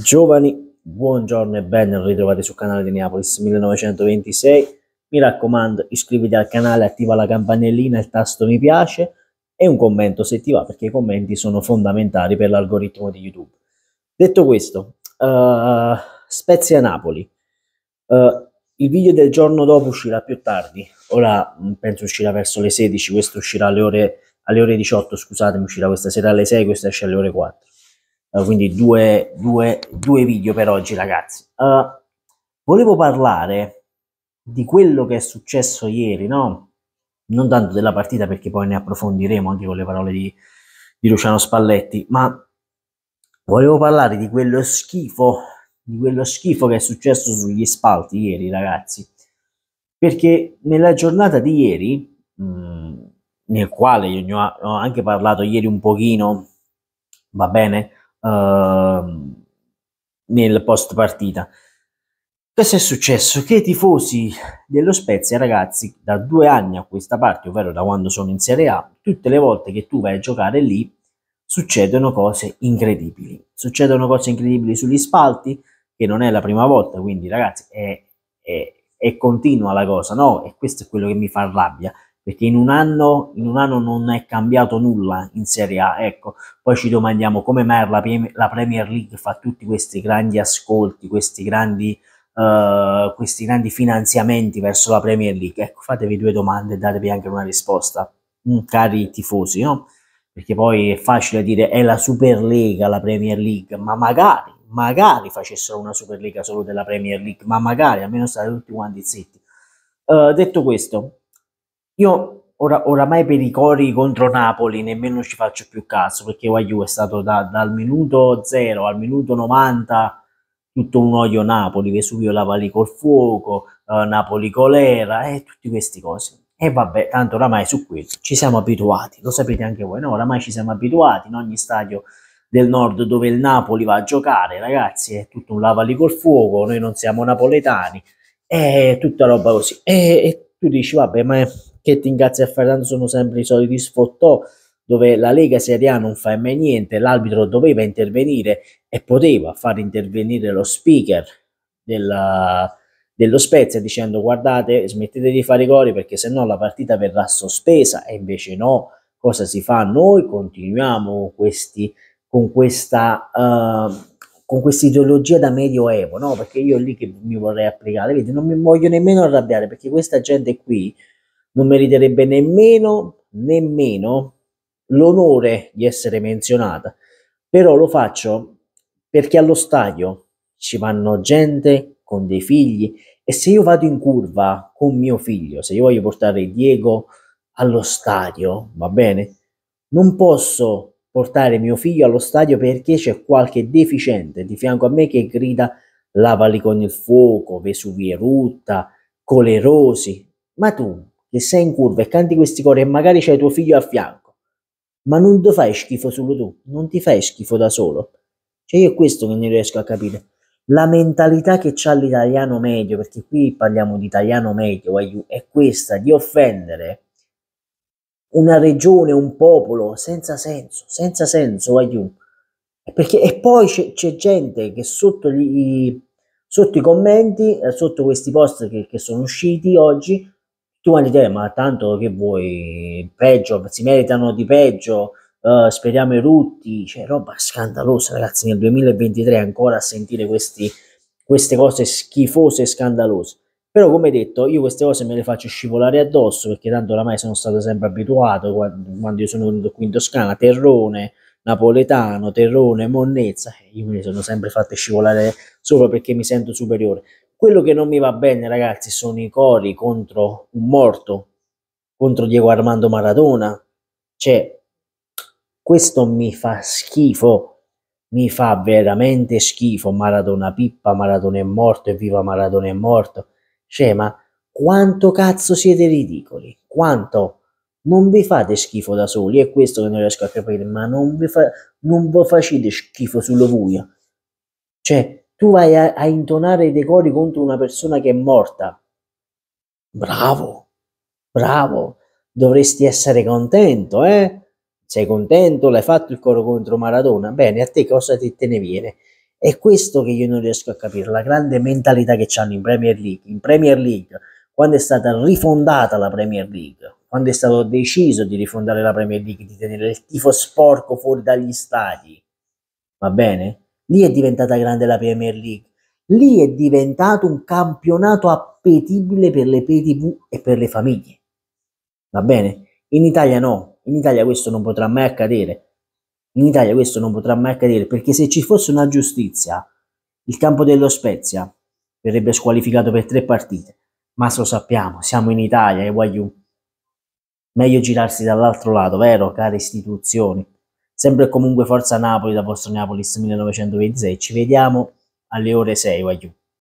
Giovani, buongiorno e ben ritrovati sul canale di Neapolis 1926. Mi raccomando, iscriviti al canale, attiva la campanellina, il tasto mi piace e un commento se ti va, perché i commenti sono fondamentali per l'algoritmo di YouTube. Detto questo, uh, Spezia Napoli. Uh, il video del giorno dopo uscirà più tardi, ora mm, penso uscirà verso le 16, questo uscirà alle ore, alle ore 18, scusatemi, uscirà questa sera alle 6, questo esce alle ore 4. Eh, quindi due, due, due, video per oggi, ragazzi. Uh, volevo parlare di quello che è successo ieri, no? Non tanto della partita, perché poi ne approfondiremo anche con le parole di, di Luciano Spalletti, ma volevo parlare di quello schifo, di quello schifo che è successo sugli spalti ieri, ragazzi. Perché nella giornata di ieri, mh, mm, nel quale io ne ho, ho anche parlato ieri un pochino, va bene, uh, nel post partita. Cosa è successo? Che i tifosi dello Spezia, ragazzi, da due anni a questa parte, ovvero da quando sono in Serie A, tutte le volte che tu vai a giocare lì succedono cose incredibili. Succedono cose incredibili sugli spalti, che non è la prima volta, quindi ragazzi è, è, è continua la cosa, no? E questo è quello che mi fa rabbia perché in un, anno, in un anno non è cambiato nulla in Serie A, ecco, poi ci domandiamo come mai la, la Premier League fa tutti questi grandi ascolti, questi grandi, uh, questi grandi finanziamenti verso la Premier League, ecco, fatevi due domande e datevi anche una risposta, mm, cari tifosi, no? Perché poi è facile dire è la Superlega la Premier League, ma magari magari facessero una Superlega solo della Premier League, ma magari almeno stare tutti quanti zitti. Uh, detto questo, io ora, oramai per i cori contro Napoli nemmeno ci faccio più caso perché Waiu è stato da, dal minuto 0 al minuto 90 tutto un olio Napoli, Vesuvio lì col fuoco, eh, Napoli colera e eh, tutte queste cose. E vabbè, tanto oramai su questo ci siamo abituati, lo sapete anche voi, no? Oramai ci siamo abituati in ogni stadio del nord dove il Napoli va a giocare, ragazzi, è tutto un Lavali col fuoco, noi non siamo napoletani, è tutta roba così. E, e tu dici, vabbè, ma... Marchetti, Ingazzi e Fernando sono sempre i soliti sfottò dove la Lega Serie A non fa mai niente, l'arbitro doveva intervenire e poteva far intervenire lo speaker della, dello Spezia dicendo guardate smettete di fare i gol perché se no la partita verrà sospesa e invece no, cosa si fa? Noi continuiamo questi, con questa... Uh, con questa ideologia da medioevo, no? Perché io lì che mi vorrei applicare, vedi, non mi voglio nemmeno arrabbiare perché questa gente qui non meriterebbe nemmeno, nemmeno l'onore di essere menzionata, però lo faccio perché allo stadio ci vanno gente con dei figli e se io vado in curva con mio figlio, se io voglio portare Diego allo stadio, va bene? Non posso portare mio figlio allo stadio perché c'è qualche deficiente di fianco a me che grida lavali con il fuoco, Vesuvierutta, colerosi. Ma tu che sei in curva e canti questi cori e magari c'è tuo figlio a fianco, ma non ti fai schifo solo tu, non ti fai schifo da solo. Cioè io è questo che non riesco a capire. La mentalità che c'ha l'italiano medio, perché qui parliamo di italiano medio, è questa di offendere una regione, un popolo, senza senso, senza senso, Waiu. Perché, e poi c'è, c'è gente che sotto, gli, sotto i commenti, eh, sotto questi post che, che sono usciti oggi, tu quando te, ma tanto che vuoi, peggio, si meritano di peggio, uh, speriamo i rutti, cioè roba scandalosa ragazzi nel 2023 ancora a sentire questi, queste cose schifose e scandalose. Però come detto, io queste cose me le faccio scivolare addosso perché tanto oramai sono stato sempre abituato quando, quando io sono venuto qui in Toscana, Terrone, Napoletano, Terrone, Monnezza, eh, io me le sono sempre fatte scivolare solo perché mi sento superiore. Quello che non mi va bene, ragazzi, sono i cori contro un morto, contro Diego Armando Maradona. Cioè, questo mi fa schifo mi fa veramente schifo. Maradona pippa, Maradona è morto, evviva Maradona è morto. Cioè, ma quanto cazzo siete ridicoli? Quanto? Non vi fate schifo da soli, è questo che non riesco a capire, ma non vi, fa, non vi facete schifo sullo buio. Cioè, tu vai a, a intonare dei cori contro una persona che è morta. Bravo, bravo, dovresti essere contento, eh? Sei contento, l'hai fatto il coro contro Maradona? Bene, a te cosa ti, te ne viene? È questo che io non riesco a capire, la grande mentalità che hanno in Premier League. In Premier League, quando è stata rifondata la Premier League, quando è stato deciso di rifondare la Premier League, di tenere il tifo sporco fuori dagli stati, va bene? Lì è diventata grande la Premier League. Lì è diventato un campionato appetibile per le PTV e per le famiglie. Va bene? In Italia no, in Italia questo non potrà mai accadere. In Italia questo non potrà mai accadere perché se ci fosse una giustizia, il campo dello Spezia verrebbe squalificato per tre partite. Ma lo sappiamo, siamo in Italia e voglio meglio girarsi dall'altro lato, vero, care istituzioni? Sempre e comunque Forza Napoli da Posto Neapolis 1926. Ci vediamo alle ore 6, Waiu.